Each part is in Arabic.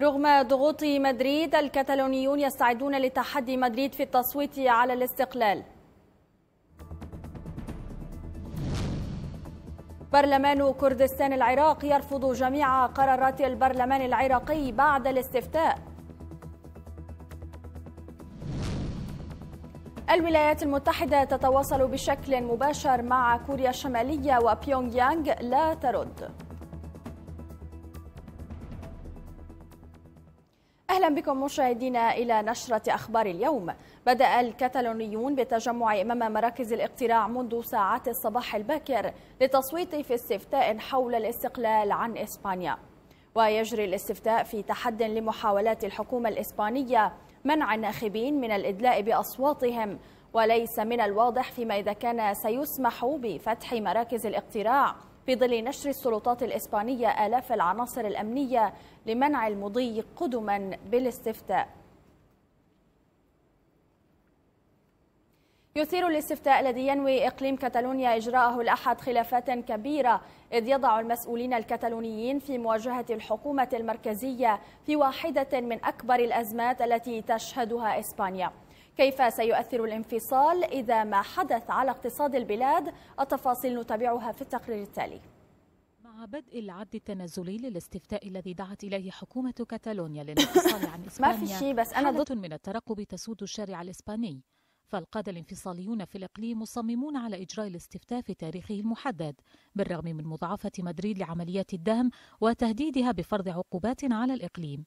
رغم ضغوط مدريد الكتالونيون يستعدون لتحدي مدريد في التصويت على الاستقلال برلمان كردستان العراق يرفض جميع قرارات البرلمان العراقي بعد الاستفتاء الولايات المتحدة تتواصل بشكل مباشر مع كوريا الشمالية وبيونغ يانغ لا ترد أهلا بكم مشاهدينا إلى نشرة أخبار اليوم بدأ الكتالونيون بالتجمع أمام مراكز الاقتراع منذ ساعات الصباح الباكر لتصويت في استفتاء حول الاستقلال عن إسبانيا ويجري الاستفتاء في تحد لمحاولات الحكومة الإسبانية منع الناخبين من الإدلاء بأصواتهم وليس من الواضح فيما إذا كان سيسمح بفتح مراكز الاقتراع في ظل نشر السلطات الإسبانية آلاف العناصر الأمنية لمنع المضي قدما بالاستفتاء يثير الاستفتاء الذي ينوي إقليم كتالونيا إجراءه الأحد خلافات كبيرة إذ يضع المسؤولين الكتالونيين في مواجهة الحكومة المركزية في واحدة من أكبر الأزمات التي تشهدها إسبانيا كيف سيؤثر الانفصال إذا ما حدث على اقتصاد البلاد التفاصيل نتابعها في التقرير التالي مع بدء العد التنازلي للاستفتاء الذي دعت اليه حكومه كاتالونيا للانفصال عن اسبانيا ما في شيء بس انا ضد من الترقب تسود الشارع الاسباني فالقادة الانفصاليون في الإقليم مصممون على إجراء الاستفتاء في تاريخه المحدد بالرغم من مضاعفة مدريد لعمليات الدهم وتهديدها بفرض عقوبات على الإقليم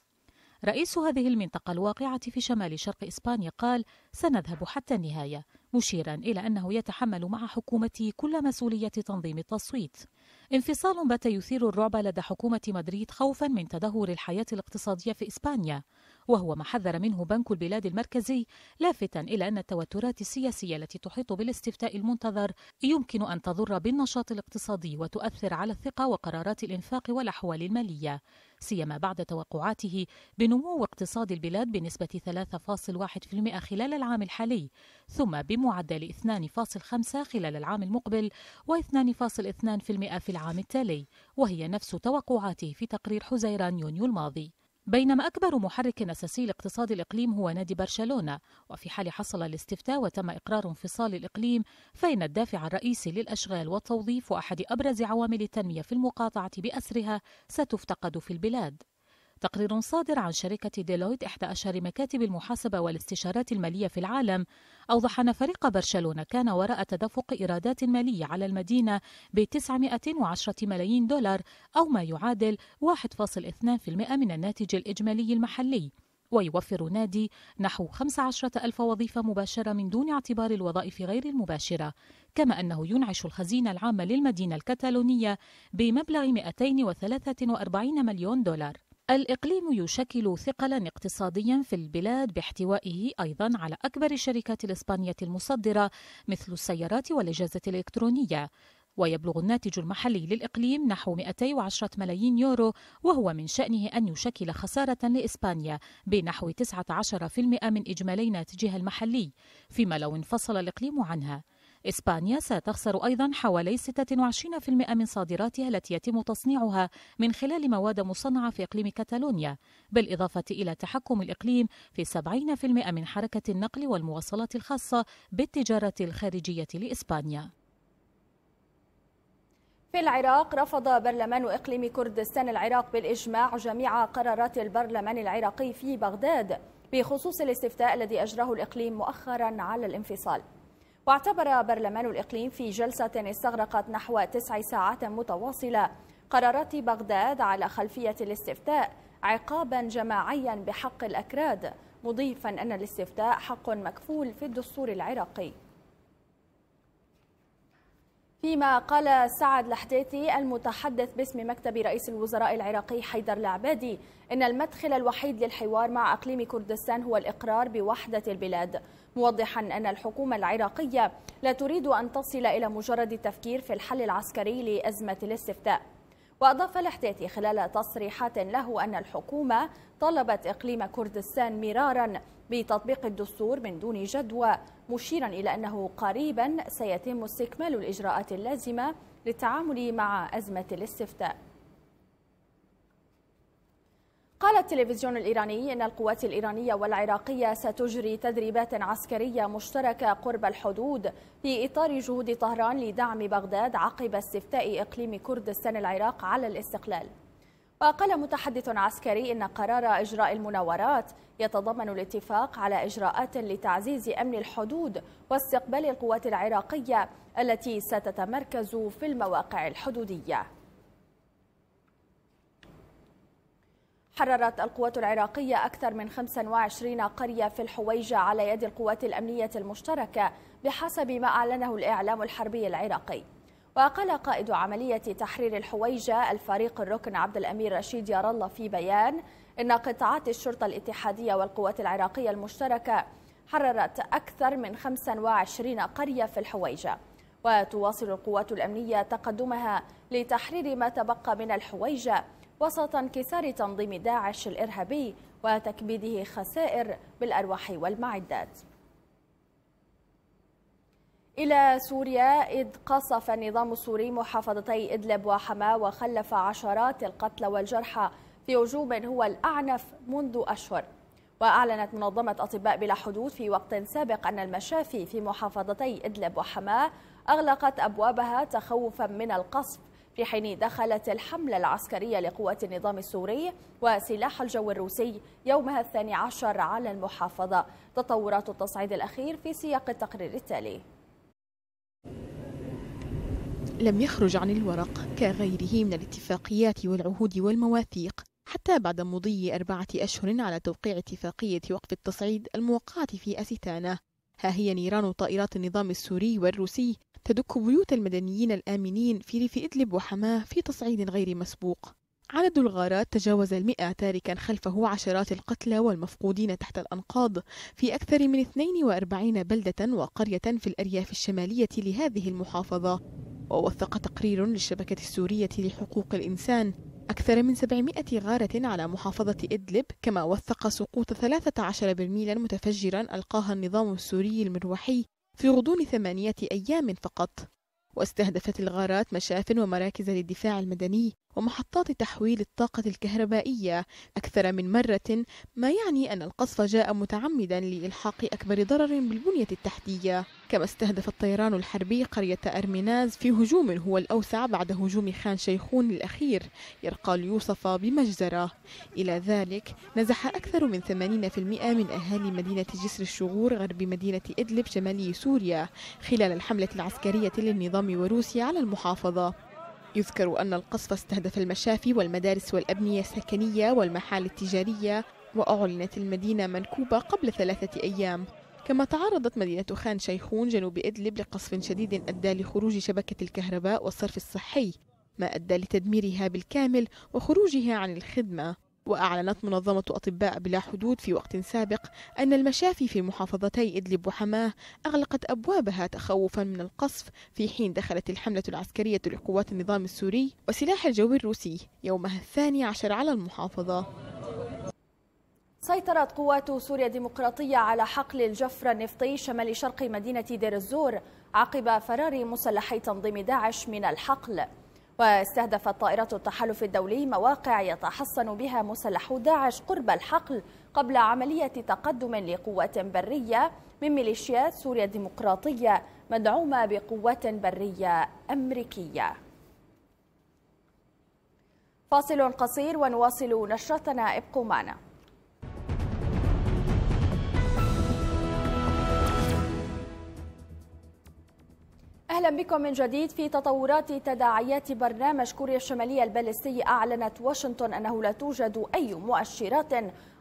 رئيس هذه المنطقة الواقعة في شمال شرق إسبانيا قال سنذهب حتى النهاية مشيرا إلى أنه يتحمل مع حكومته كل مسؤولية تنظيم التصويت انفصال بات يثير الرعب لدى حكومة مدريد خوفا من تدهور الحياة الاقتصادية في إسبانيا وهو ما حذر منه بنك البلاد المركزي لافتا إلى أن التوترات السياسية التي تحيط بالاستفتاء المنتظر يمكن أن تضر بالنشاط الاقتصادي وتؤثر على الثقة وقرارات الإنفاق والأحوال المالية سيما بعد توقعاته بنمو اقتصاد البلاد بنسبة 3.1% خلال العام الحالي ثم بمعدل 2.5 خلال العام المقبل و2.2% في العام التالي وهي نفس توقعاته في تقرير حزيران يونيو الماضي بينما أكبر محرك أساسي لاقتصاد الإقليم هو نادي برشلونة وفي حال حصل الاستفتاء وتم إقرار انفصال الإقليم فإن الدافع الرئيسي للأشغال والتوظيف وأحد أبرز عوامل التنمية في المقاطعة بأسرها ستفتقد في البلاد تقرير صادر عن شركة ديلويد إحدى أشهر مكاتب المحاسبة والاستشارات المالية في العالم أوضح أن فريق برشلونة كان وراء تدفق إيرادات مالية على المدينة ب 910 ملايين دولار أو ما يعادل 1.2% من الناتج الإجمالي المحلي ويوفر نادي نحو 15 ألف وظيفة مباشرة من دون اعتبار الوظائف غير المباشرة كما أنه ينعش الخزينة العامة للمدينة الكتالونية بمبلغ 243 مليون دولار الإقليم يشكل ثقلا اقتصاديا في البلاد باحتوائه أيضا على أكبر الشركات الإسبانية المصدرة مثل السيارات والإجازة الإلكترونية ويبلغ الناتج المحلي للإقليم نحو 210 ملايين يورو وهو من شأنه أن يشكل خسارة لإسبانيا بنحو 19% من إجمالي ناتجها المحلي فيما لو انفصل الإقليم عنها إسبانيا ستخسر أيضا حوالي 26% من صادراتها التي يتم تصنيعها من خلال مواد مصنعة في إقليم كاتالونيا بالإضافة إلى تحكم الإقليم في 70% من حركة النقل والمواصلات الخاصة بالتجارة الخارجية لإسبانيا في العراق رفض برلمان إقليم كردستان العراق بالإجماع جميع قرارات البرلمان العراقي في بغداد بخصوص الاستفتاء الذي أجراه الإقليم مؤخرا على الانفصال واعتبر برلمان الإقليم في جلسة استغرقت نحو تسع ساعات متواصلة قرارات بغداد على خلفية الاستفتاء عقابا جماعيا بحق الأكراد مضيفا أن الاستفتاء حق مكفول في الدستور العراقي فيما قال سعد الحديثي المتحدث باسم مكتب رئيس الوزراء العراقي حيدر العبادي إن المدخل الوحيد للحوار مع أقليم كردستان هو الإقرار بوحدة البلاد موضحا أن الحكومة العراقية لا تريد أن تصل إلى مجرد التفكير في الحل العسكري لأزمة الاستفتاء وأضاف الاحتياتي خلال تصريحات له أن الحكومة طلبت إقليم كردستان مرارا بتطبيق الدستور من دون جدوى مشيرا إلى أنه قريبا سيتم استكمال الإجراءات اللازمة للتعامل مع أزمة الاستفتاء قال التلفزيون الإيراني أن القوات الإيرانية والعراقية ستجري تدريبات عسكرية مشتركة قرب الحدود في إطار جهود طهران لدعم بغداد عقب استفتاء إقليم كردستان العراق على الاستقلال وقال متحدث عسكري إن قرار إجراء المناورات يتضمن الاتفاق على إجراءات لتعزيز أمن الحدود واستقبال القوات العراقية التي ستتمركز في المواقع الحدودية حررت القوات العراقية أكثر من 25 قرية في الحويجة على يد القوات الأمنية المشتركة بحسب ما أعلنه الإعلام الحربي العراقي وقال قائد عملية تحرير الحويجة الفريق الركن عبد الأمير رشيد يار الله في بيان إن قطاعات الشرطة الاتحادية والقوات العراقية المشتركة حررت أكثر من 25 قرية في الحويجة وتواصل القوات الأمنية تقدمها لتحرير ما تبقى من الحويجة وسط انكسار تنظيم داعش الإرهابي وتكبيده خسائر بالأرواح والمعدات إلى سوريا إذ قصف النظام السوري محافظتي إدلب وحماة وخلف عشرات القتلى والجرحى في هجوم هو الأعنف منذ أشهر وأعلنت منظمة أطباء بلا حدود في وقت سابق أن المشافي في محافظتي إدلب وحماة أغلقت أبوابها تخوفا من القصف في حين دخلت الحملة العسكرية لقوات النظام السوري وسلاح الجو الروسي يومها الثاني عشر على المحافظة تطورات التصعيد الأخير في سياق التقرير التالي لم يخرج عن الورق كغيره من الاتفاقيات والعهود والمواثيق حتى بعد مضي أربعة أشهر على توقيع اتفاقية وقف التصعيد الموقعة في أستانا ها هي نيران طائرات النظام السوري والروسي تدك بيوت المدنيين الآمنين في ريف إدلب وحماه في تصعيد غير مسبوق عدد الغارات تجاوز المئة تاركا خلفه عشرات القتلى والمفقودين تحت الأنقاض في أكثر من 42 بلدة وقرية في الأرياف الشمالية لهذه المحافظة ووثق تقرير للشبكة السورية لحقوق الإنسان أكثر من 700 غارة على محافظة إدلب كما وثق سقوط 13 برميلا متفجرا ألقاها النظام السوري المروحي في غضون ثمانية أيام فقط واستهدفت الغارات مشاف ومراكز للدفاع المدني ومحطات تحويل الطاقة الكهربائية أكثر من مرة ما يعني أن القصف جاء متعمدا لإلحاق أكبر ضرر بالبنية التحتية كما استهدف الطيران الحربي قرية أرميناز في هجوم هو الأوسع بعد هجوم خان شيخون الأخير يرقى ليوصف بمجزرة إلى ذلك نزح أكثر من 80% من أهالي مدينة جسر الشغور غرب مدينة إدلب شمالي سوريا خلال الحملة العسكرية للنظام وروسيا على المحافظة يذكر أن القصف استهدف المشافي والمدارس والأبنية السكنية والمحال التجارية وأعلنت المدينة منكوبة قبل ثلاثة أيام كما تعرضت مدينة خان شيخون جنوب إدلب لقصف شديد أدى لخروج شبكة الكهرباء والصرف الصحي ما أدى لتدميرها بالكامل وخروجها عن الخدمة وأعلنت منظمة أطباء بلا حدود في وقت سابق أن المشافي في محافظتي إدلب وحماه أغلقت أبوابها تخوفا من القصف في حين دخلت الحملة العسكرية لقوات النظام السوري وسلاح الجو الروسي يومها الثاني عشر على المحافظة سيطرت قوات سوريا الديمقراطية على حقل الجفر النفطي شمال شرق مدينة دير الزور عقب فرار مسلحي تنظيم داعش من الحقل واستهدفت طائرات التحالف الدولي مواقع يتحصن بها مسلحو داعش قرب الحقل قبل عملية تقدم لقوات برية من ميليشيات سوريا الديمقراطية مدعومة بقوات برية أمريكية فاصل قصير ونواصل نشرتنا ابقوا معنا اهلا بكم من جديد في تطورات تداعيات برنامج كوريا الشماليه البالستي اعلنت واشنطن انه لا توجد اي مؤشرات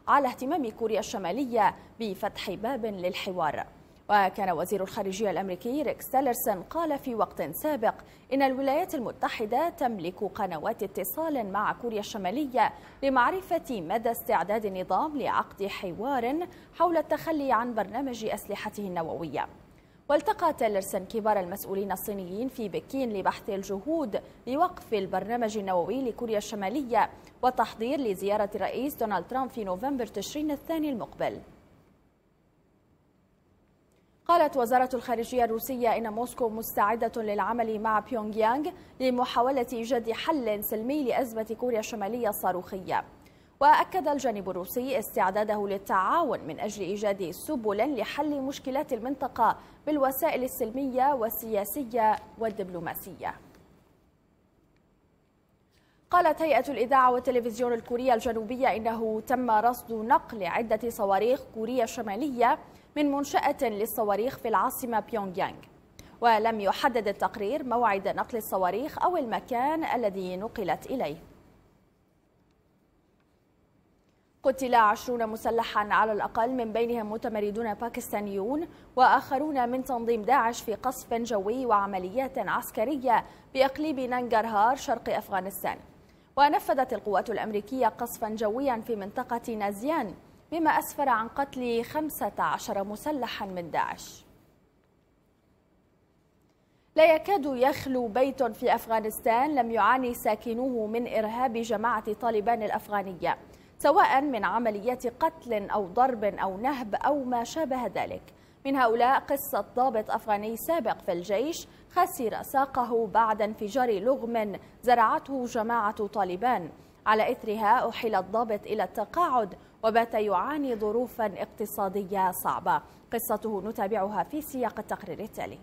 على اهتمام كوريا الشماليه بفتح باب للحوار وكان وزير الخارجيه الامريكي ريك سيلرسن قال في وقت سابق ان الولايات المتحده تملك قنوات اتصال مع كوريا الشماليه لمعرفه مدى استعداد النظام لعقد حوار حول التخلي عن برنامج اسلحته النوويه والتقى تيلرسون كبار المسؤولين الصينيين في بكين لبحث الجهود لوقف البرنامج النووي لكوريا الشمالية والتحضير لزيارة الرئيس دونالد ترامب في نوفمبر تشرين الثاني المقبل قالت وزارة الخارجية الروسية إن موسكو مستعدة للعمل مع بيونغيانغ لمحاولة إيجاد حل سلمي لأزمة كوريا الشمالية الصاروخية وأكد الجانب الروسي استعداده للتعاون من أجل إيجاد سبل لحل مشكلات المنطقة بالوسائل السلمية والسياسية والدبلوماسية قالت هيئة الإذاعة والتلفزيون الكورية الجنوبية إنه تم رصد نقل عدة صواريخ كوريا الشمالية من منشأة للصواريخ في العاصمة بيونغ يانغ ولم يحدد التقرير موعد نقل الصواريخ أو المكان الذي نقلت إليه قتل عشرون مسلحا على الأقل من بينهم متمردون باكستانيون وآخرون من تنظيم داعش في قصف جوي وعمليات عسكرية بإقليم نانجرهار شرق أفغانستان ونفذت القوات الأمريكية قصفا جويا في منطقة نازيان مما أسفر عن قتل 15 مسلحا من داعش لا يكاد يخلو بيت في أفغانستان لم يعاني ساكنوه من إرهاب جماعة طالبان الأفغانية سواء من عمليات قتل أو ضرب أو نهب أو ما شابه ذلك من هؤلاء قصة ضابط أفغاني سابق في الجيش خسر ساقه بعد انفجار لغم زرعته جماعة طالبان على إثرها أحيل الضابط إلى التقاعد وبات يعاني ظروفا اقتصادية صعبة قصته نتابعها في سياق التقرير التالي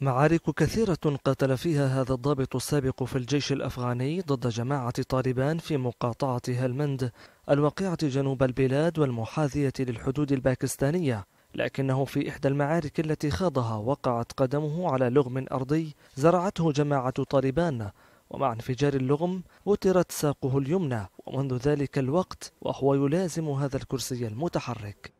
معارك كثيرة قاتل فيها هذا الضابط السابق في الجيش الأفغاني ضد جماعة طالبان في مقاطعة هلمند الواقعة جنوب البلاد والمحاذية للحدود الباكستانية لكنه في إحدى المعارك التي خاضها وقعت قدمه على لغم أرضي زرعته جماعة طالبان ومع انفجار اللغم وترت ساقه اليمنى ومنذ ذلك الوقت وهو يلازم هذا الكرسي المتحرك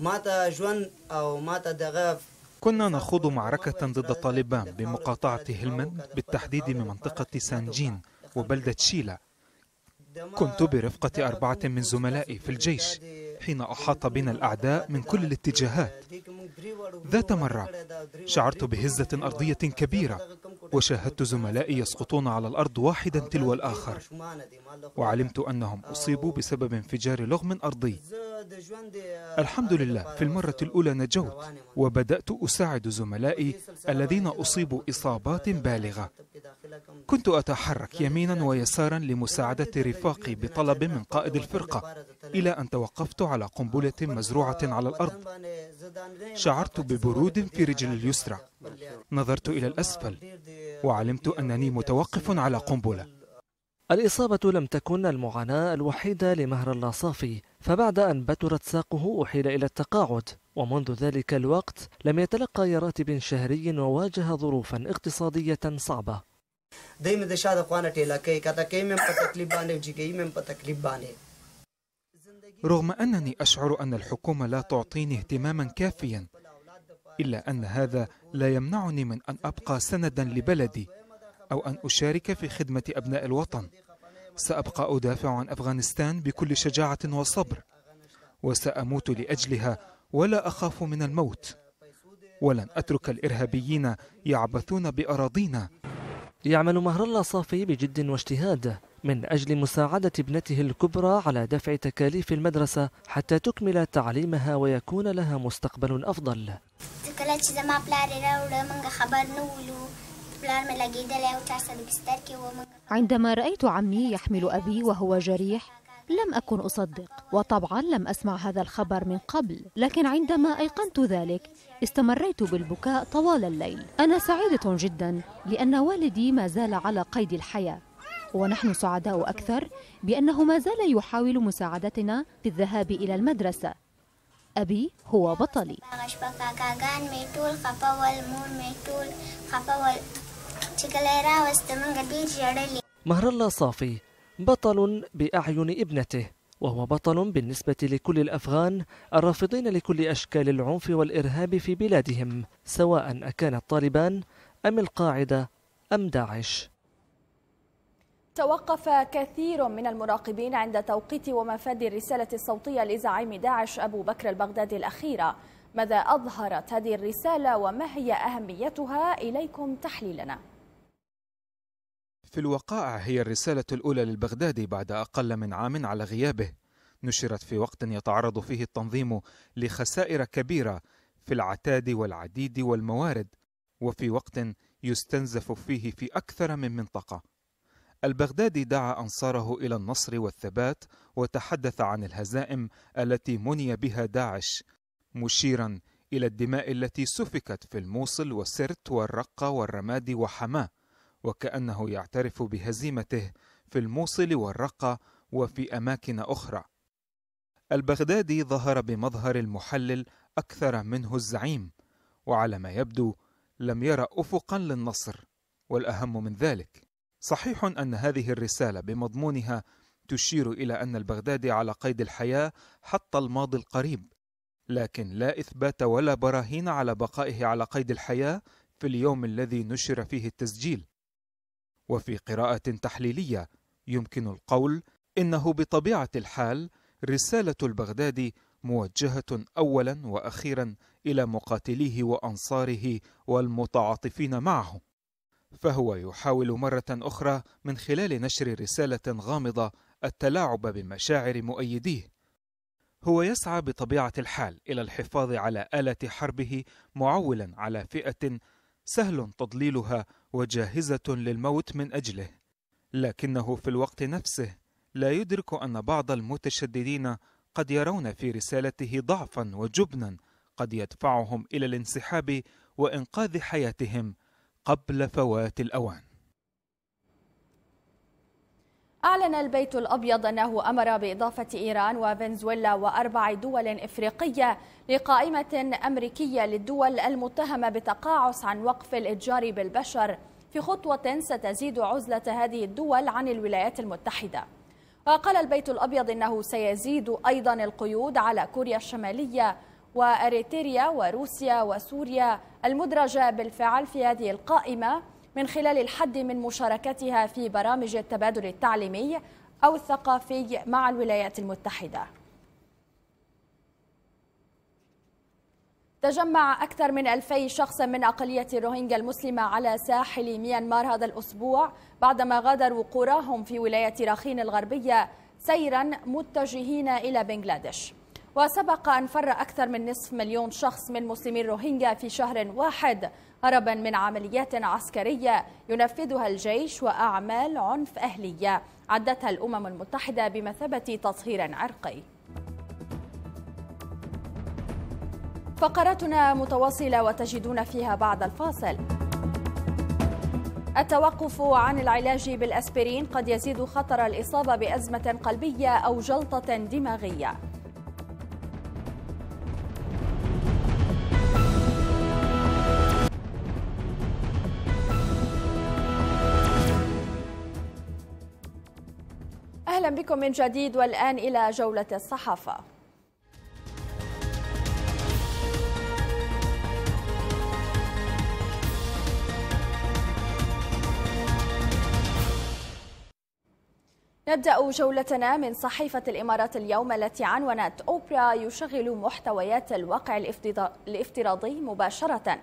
مات جوان أو مات دغاف كنا نخوض معركة ضد طالبان بمقاطعة هلمند بالتحديد من منطقة سانجين وبلدة شيلا كنت برفقة أربعة من زملائي في الجيش حين أحاط بنا الأعداء من كل الاتجاهات ذات مرة شعرت بهزة أرضية كبيرة وشاهدت زملائي يسقطون على الأرض واحدا تلو الآخر وعلمت أنهم أصيبوا بسبب انفجار لغم أرضي الحمد لله في المرة الأولى نجوت وبدأت أساعد زملائي الذين أصيبوا إصابات بالغة كنت أتحرك يمينا ويسارا لمساعدة رفاقي بطلب من قائد الفرقة إلى أن توقفت على قنبلة مزروعة على الأرض شعرت ببرود في رجل اليسرى نظرت إلى الأسفل وعلمت أنني متوقف على قنبلة الإصابة لم تكن المعاناة الوحيدة لمهر الله صافي فبعد أن بترت ساقه أحيل إلى التقاعد ومنذ ذلك الوقت لم يتلقى راتب شهري وواجه ظروفا اقتصادية صعبة رغم أنني أشعر أن الحكومة لا تعطيني اهتماما كافيا إلا أن هذا لا يمنعني من أن أبقى سندا لبلدي أو أن أشارك في خدمة أبناء الوطن سأبقى أدافع عن أفغانستان بكل شجاعة وصبر وسأموت لأجلها ولا أخاف من الموت ولن أترك الإرهابيين يعبثون بأراضينا يعمل مهر الله صافي بجد واجتهاد من أجل مساعدة ابنته الكبرى على دفع تكاليف المدرسة حتى تكمل تعليمها ويكون لها مستقبل أفضل عندما رأيت عمي يحمل أبي وهو جريح لم أكن أصدق وطبعا لم أسمع هذا الخبر من قبل لكن عندما أيقنت ذلك استمريت بالبكاء طوال الليل أنا سعيدة جدا لأن والدي ما زال على قيد الحياة ونحن سعداء أكثر بأنه ما زال يحاول مساعدتنا في الذهاب إلى المدرسة أبي هو بطلي مهر الله صافي بطل بأعين ابنته وهو بطل بالنسبة لكل الأفغان الرافضين لكل أشكال العنف والإرهاب في بلادهم سواء أكان الطالبان أم القاعدة أم داعش توقف كثير من المراقبين عند توقيت ومفاد الرسالة الصوتية لزعيم داعش أبو بكر البغدادي الأخيرة ماذا أظهرت هذه الرسالة وما هي أهميتها إليكم تحليلنا في الوقائع هي الرسالة الأولى للبغدادي بعد أقل من عام على غيابه نشرت في وقت يتعرض فيه التنظيم لخسائر كبيرة في العتاد والعديد والموارد وفي وقت يستنزف فيه في أكثر من منطقة البغدادي دعا أنصاره إلى النصر والثبات وتحدث عن الهزائم التي مني بها داعش مشيرا إلى الدماء التي سفكت في الموصل وسرت والرقة والرماد وحماه وكأنه يعترف بهزيمته في الموصل والرقة وفي أماكن أخرى. البغدادي ظهر بمظهر المحلل أكثر منه الزعيم، وعلى ما يبدو لم يرى أفقا للنصر، والأهم من ذلك، صحيح أن هذه الرسالة بمضمونها تشير إلى أن البغدادي على قيد الحياة حتى الماضي القريب، لكن لا إثبات ولا براهين على بقائه على قيد الحياة في اليوم الذي نشر فيه التسجيل وفي قراءة تحليلية يمكن القول إنه بطبيعة الحال رسالة البغدادي موجهة أولا وأخيرا إلى مقاتليه وأنصاره والمتعاطفين معه فهو يحاول مرة أخرى من خلال نشر رسالة غامضة التلاعب بمشاعر مؤيديه هو يسعى بطبيعة الحال إلى الحفاظ على آلة حربه معولا على فئة سهل تضليلها وجاهزة للموت من أجله، لكنه في الوقت نفسه لا يدرك أن بعض المتشددين قد يرون في رسالته ضعفا وجبنا قد يدفعهم إلى الانسحاب وإنقاذ حياتهم قبل فوات الأوان. أعلن البيت الأبيض أنه أمر بإضافة إيران وفنزويلا وأربع دول إفريقية لقائمة أمريكية للدول المتهمة بتقاعس عن وقف الإتجار بالبشر في خطوة ستزيد عزلة هذه الدول عن الولايات المتحدة وقال البيت الأبيض أنه سيزيد أيضا القيود على كوريا الشمالية وأريتريا وروسيا وسوريا المدرجة بالفعل في هذه القائمة من خلال الحد من مشاركتها في برامج التبادل التعليمي أو الثقافي مع الولايات المتحدة تجمع أكثر من ألفي شخص من أقلية الروهينجا المسلمة على ساحل ميانمار هذا الأسبوع بعدما غادروا قراهم في ولاية راخين الغربية سيرا متجهين إلى بنغلاديش وسبق أن فر أكثر من نصف مليون شخص من مسلمي الروهينجا في شهر واحد هربا من عمليات عسكرية ينفذها الجيش وأعمال عنف أهلية عدتها الأمم المتحدة بمثابة تطهير عرقي فقراتنا متواصلة وتجدون فيها بعد الفاصل التوقف عن العلاج بالأسبرين قد يزيد خطر الإصابة بأزمة قلبية أو جلطة دماغية اهلا بكم من جديد والان الى جوله الصحافه نبدأ جولتنا من صحيفة الإمارات اليوم التي عنونت أوبرا يشغل محتويات الواقع الافتراضي مباشرة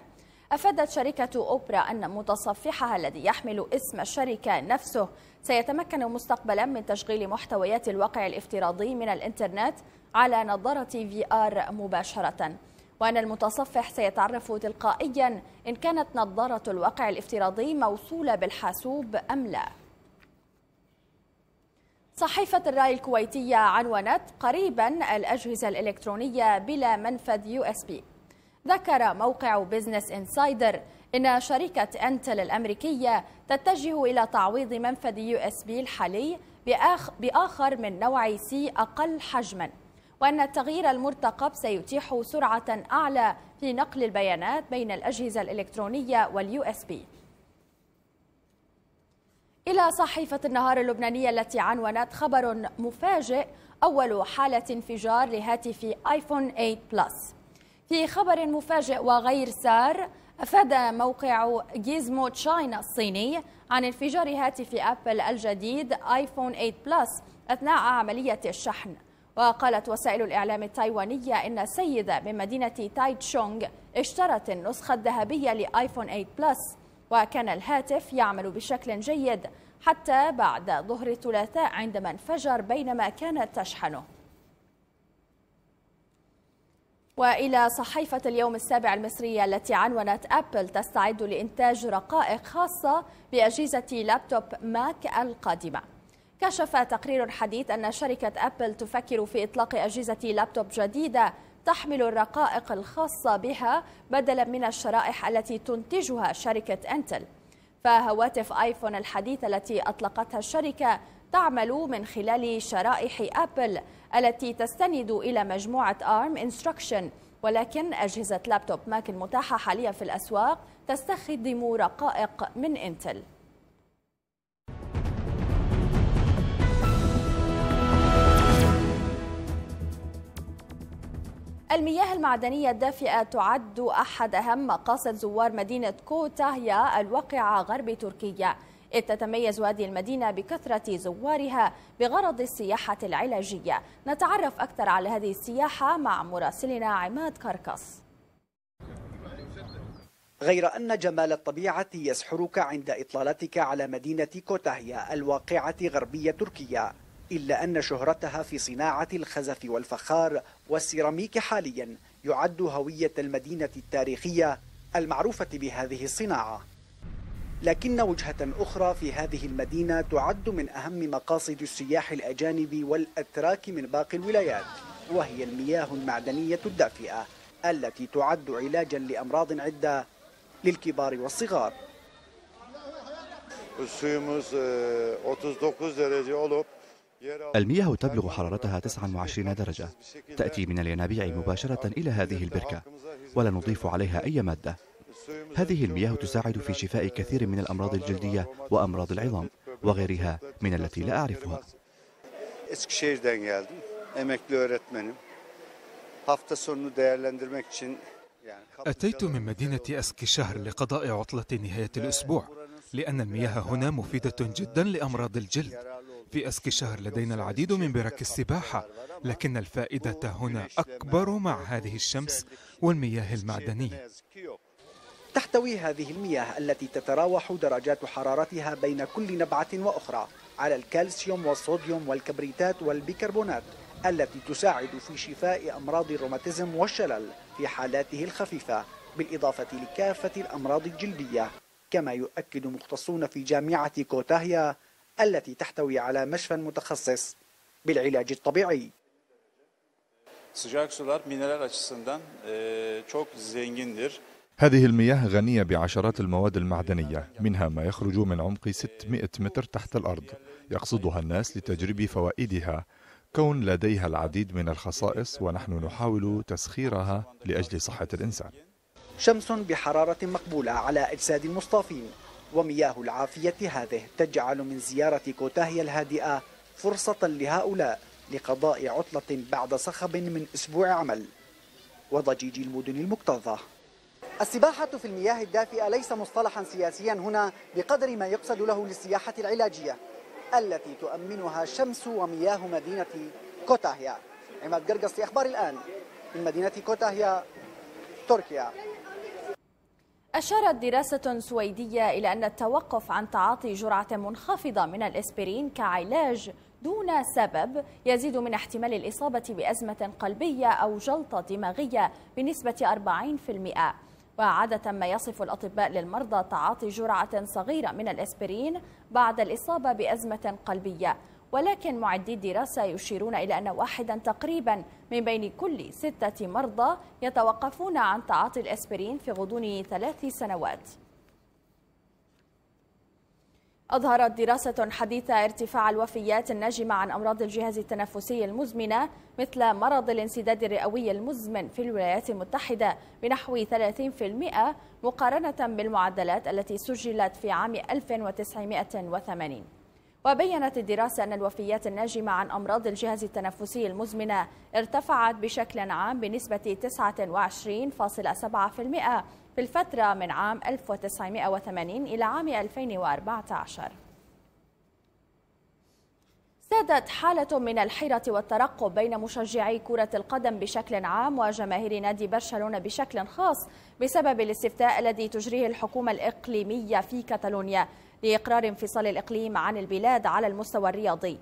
أفادت شركة أوبرا أن متصفحها الذي يحمل اسم الشركة نفسه سيتمكن مستقبلا من تشغيل محتويات الواقع الافتراضي من الإنترنت على نظارة في آر مباشرة وأن المتصفح سيتعرف تلقائيا إن كانت نظارة الواقع الافتراضي موصولة بالحاسوب أم لا صحيفة الرأي الكويتية عنونت قريبا الأجهزة الإلكترونية بلا منفذ يو اس بي ذكر موقع بزنس انسايدر إن شركة أنتل الأمريكية تتجه إلى تعويض منفذ يو اس بي الحالي بآخر من نوع سي أقل حجماً وأن التغيير المرتقب سيتيح سرعة أعلى في نقل البيانات بين الأجهزة الإلكترونية واليو اس بي إلى صحيفة النهار اللبنانية التي عنونت خبر مفاجئ أول حالة انفجار لهاتف آيفون 8 بلس في خبر مفاجئ وغير سار أفاد موقع جيزمو تشاينا الصيني عن انفجار هاتف أبل الجديد آيفون 8 بلس أثناء عملية الشحن وقالت وسائل الإعلام التايوانية إن سيدة من مدينة تايتشونغ اشترت النسخة الذهبية لآيفون 8 بلس وكان الهاتف يعمل بشكل جيد حتى بعد ظهر الثلاثاء عندما انفجر بينما كانت تشحنه وإلى صحيفة اليوم السابع المصرية التي عنونت أبل تستعد لإنتاج رقائق خاصة بأجهزة لابتوب ماك القادمة كشف تقرير حديث أن شركة أبل تفكر في إطلاق أجهزة لابتوب جديدة تحمل الرقائق الخاصة بها بدلا من الشرائح التي تنتجها شركة أنتل فهواتف آيفون الحديثة التي أطلقتها الشركة تعمل من خلال شرائح أبل التي تستند إلى مجموعة ARM Instruction ولكن أجهزة لابتوب ماك المتاحة حاليا في الأسواق تستخدم رقائق من إنتل المياه المعدنية الدافئة تعد أحد أهم مقاصد زوار مدينة كوتاهيا الواقعة غرب تركيا إذ تتميز هذه المدينة بكثرة زوارها بغرض السياحة العلاجية نتعرف أكثر على هذه السياحة مع مراسلنا عماد كركس غير أن جمال الطبيعة يسحرك عند إطلالتك على مدينة كوتاهيا الواقعة غربية تركيا إلا أن شهرتها في صناعة الخزف والفخار والسيراميك حاليا يعد هوية المدينة التاريخية المعروفة بهذه الصناعة لكن وجهة أخرى في هذه المدينة تعد من أهم مقاصد السياح الأجانب والأتراك من باقي الولايات وهي المياه المعدنية الدافئة التي تعد علاجا لأمراض عدة للكبار والصغار eh, المياه تبلغ حرارتها 29 درجة تأتي من الينابيع مباشرة إلى هذه البركة ولا نضيف عليها أي مادة هذه المياه تساعد في شفاء كثير من الأمراض الجلدية وأمراض العظام وغيرها من التي لا أعرفها أتيت من مدينة أسكي شهر لقضاء عطلة نهاية الأسبوع لأن المياه هنا مفيدة جدا لأمراض الجلد في أسكي شهر لدينا العديد من برك السباحة لكن الفائدة هنا أكبر مع هذه الشمس والمياه المعدنية تحتوي هذه المياه التي تتراوح درجات حرارتها بين كل نبعة وأخرى على الكالسيوم والصوديوم والكبريتات والبيكربونات التي تساعد في شفاء أمراض الروماتيزم والشلل في حالاته الخفيفة بالإضافة لكافة الأمراض الجلدية كما يؤكد مختصون في جامعة كوتاهيا التي تحتوي على مشفى متخصص بالعلاج الطبيعي Sıcak sular mineral açısından e, çok zengindir. هذه المياه غنية بعشرات المواد المعدنية منها ما يخرج من عمق 600 متر تحت الأرض يقصدها الناس لتجريب فوائدها كون لديها العديد من الخصائص ونحن نحاول تسخيرها لأجل صحة الإنسان شمس بحرارة مقبولة على أجساد المصطافين ومياه العافية هذه تجعل من زيارة كوتاهيا الهادئة فرصة لهؤلاء لقضاء عطلة بعد صخب من أسبوع عمل وضجيج المدن المكتظة السباحة في المياه الدافئة ليس مصطلحا سياسيا هنا بقدر ما يقصد له للسياحة العلاجية التي تؤمنها شمس ومياه مدينة كوتاهيا عماد قرقص في أخبار الآن من مدينة كوتاهيا تركيا أشارت دراسة سويدية إلى أن التوقف عن تعاطي جرعة منخفضة من الإسبرين كعلاج دون سبب يزيد من احتمال الإصابة بأزمة قلبية أو جلطة دماغية بنسبة 40% وعادة ما يصف الأطباء للمرضى تعاطي جرعة صغيرة من الأسبرين بعد الإصابة بأزمة قلبية ولكن معدي الدراسة يشيرون إلى أن واحدا تقريبا من بين كل ستة مرضى يتوقفون عن تعاطي الأسبرين في غضون ثلاث سنوات أظهرت دراسة حديثة ارتفاع الوفيات الناجمة عن أمراض الجهاز التنفسي المزمنة مثل مرض الانسداد الرئوي المزمن في الولايات المتحدة بنحو 30% مقارنة بالمعدلات التي سجلت في عام 1980 وبينت الدراسة أن الوفيات الناجمة عن أمراض الجهاز التنفسي المزمنة ارتفعت بشكل عام بنسبة 29.7% في الفترة من عام 1980 إلى عام 2014 سادت حالة من الحيرة والترقب بين مشجعي كرة القدم بشكل عام وجماهير نادي برشلونة بشكل خاص بسبب الاستفتاء الذي تجريه الحكومة الإقليمية في كاتالونيا لإقرار انفصال الإقليم عن البلاد على المستوى الرياضي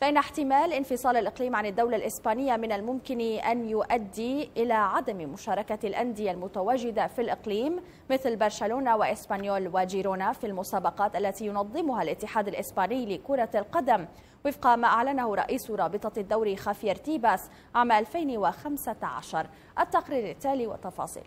فإن احتمال انفصال الإقليم عن الدولة الإسبانية من الممكن أن يؤدي إلى عدم مشاركة الأندية المتواجدة في الإقليم مثل برشلونة وإسبانيول وجيرونا في المسابقات التي ينظمها الاتحاد الإسباني لكرة القدم وفق ما أعلنه رئيس رابطة الدوري خافير تيباس عام 2015 التقرير التالي والتفاصيل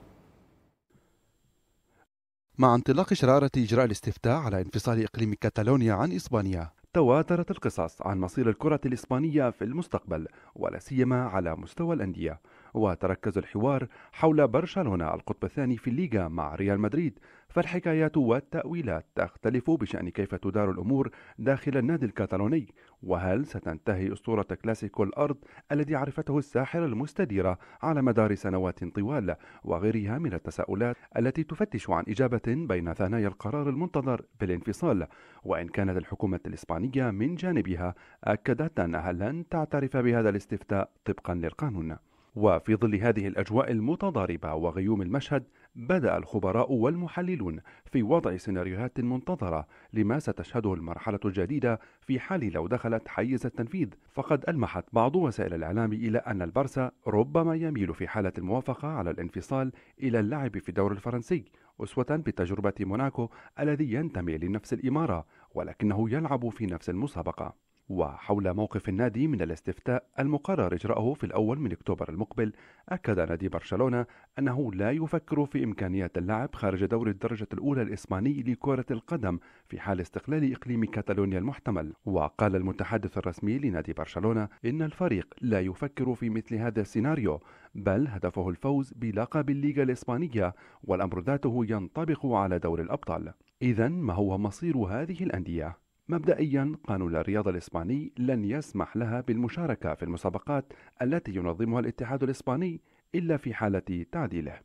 مع انطلاق شرارة إجراء الاستفتاء على انفصال إقليم كاتالونيا عن إسبانيا تواترت القصص عن مصير الكرة الإسبانية في المستقبل ولا سيما على مستوى الأندية وتركز الحوار حول برشلونة القطب الثاني في الليغا مع ريال مدريد فالحكايات والتأويلات تختلف بشأن كيف تدار الأمور داخل النادي الكتالوني وهل ستنتهي أسطورة كلاسيكو الأرض الذي عرفته الساحرة المستديرة على مدار سنوات طوال وغيرها من التساؤلات التي تفتش عن إجابة بين ثنايا القرار المنتظر بالانفصال وإن كانت الحكومة الإسبانية من جانبها أكدت أنها لن تعترف بهذا الاستفتاء طبقا للقانون وفي ظل هذه الأجواء المتضاربة وغيوم المشهد بدأ الخبراء والمحللون في وضع سيناريوهات منتظرة لما ستشهده المرحلة الجديدة في حال لو دخلت حيز التنفيذ فقد ألمحت بعض وسائل الإعلام إلى أن البرسا ربما يميل في حالة الموافقة على الانفصال إلى اللعب في الدوري الفرنسي أسوة بتجربة موناكو الذي ينتمي لنفس الإمارة ولكنه يلعب في نفس المسابقة وحول موقف النادي من الاستفتاء المقرر إجراءه في الأول من أكتوبر المقبل أكد نادي برشلونة أنه لا يفكر في إمكانية اللعب خارج دور الدرجة الأولى الإسباني لكرة القدم في حال استقلال إقليم كاتالونيا المحتمل وقال المتحدث الرسمي لنادي برشلونة إن الفريق لا يفكر في مثل هذا السيناريو بل هدفه الفوز بلقب الليغا الإسبانية والأمر ذاته ينطبق على دور الأبطال إذا ما هو مصير هذه الأندية؟ مبدئيا قانون الرياضة الإسباني لن يسمح لها بالمشاركة في المسابقات التي ينظمها الاتحاد الإسباني إلا في حالة تعديله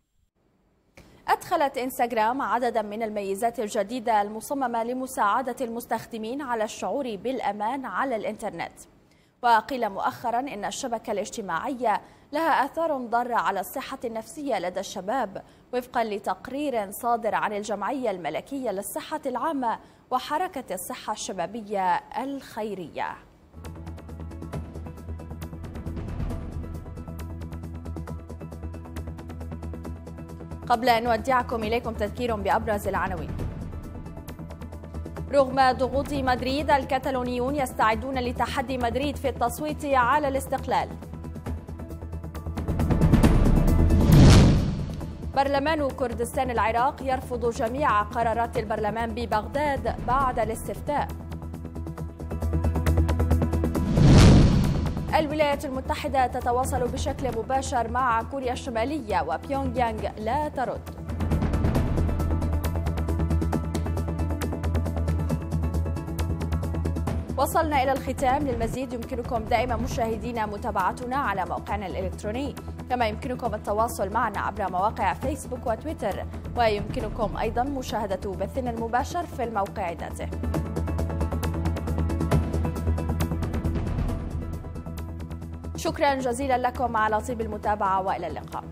أدخلت إنستغرام عددا من الميزات الجديدة المصممة لمساعدة المستخدمين على الشعور بالأمان على الإنترنت وقيل مؤخرا إن الشبكة الاجتماعية لها آثار ضارة على الصحة النفسية لدى الشباب وفقا لتقرير صادر عن الجمعية الملكية للصحة العامة وحركة الصحة الشبابية الخيرية قبل أن نودعكم إليكم تذكير بأبرز العناوين رغم ضغوط مدريد الكتالونيون يستعدون لتحدي مدريد في التصويت على الاستقلال برلمان كردستان العراق يرفض جميع قرارات البرلمان ببغداد بعد الاستفتاء الولايات المتحدة تتواصل بشكل مباشر مع كوريا الشمالية وبيونغ يانغ لا ترد وصلنا إلى الختام للمزيد يمكنكم دائما مشاهدينا متابعتنا على موقعنا الإلكتروني كما يمكنكم التواصل معنا عبر مواقع فيسبوك وتويتر ويمكنكم أيضا مشاهدة بثنا المباشر في الموقع ذاته شكرا جزيلا لكم على طيب المتابعة وإلى اللقاء